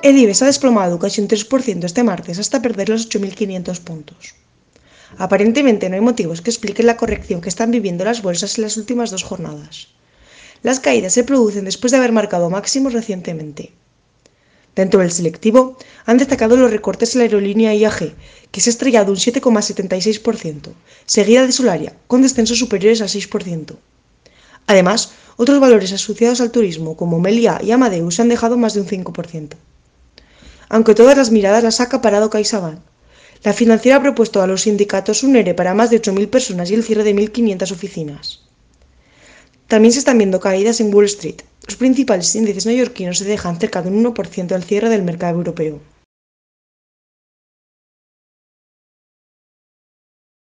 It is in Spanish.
El IBEX ha desplomado casi un 3% este martes hasta perder los 8.500 puntos. Aparentemente no hay motivos que expliquen la corrección que están viviendo las bolsas en las últimas dos jornadas. Las caídas se producen después de haber marcado máximos recientemente. Dentro del selectivo han destacado los recortes en la aerolínea IAG, que se ha estrellado un 7,76%, seguida de Solaria, con descensos superiores al 6%. Además, otros valores asociados al turismo como Melia y Amadeus han dejado más de un 5% aunque todas las miradas las ha acaparado CaixaBank. La financiera ha propuesto a los sindicatos un ERE para más de 8.000 personas y el cierre de 1.500 oficinas. También se están viendo caídas en Wall Street. Los principales índices neoyorquinos se dejan cerca de un 1% al cierre del mercado europeo.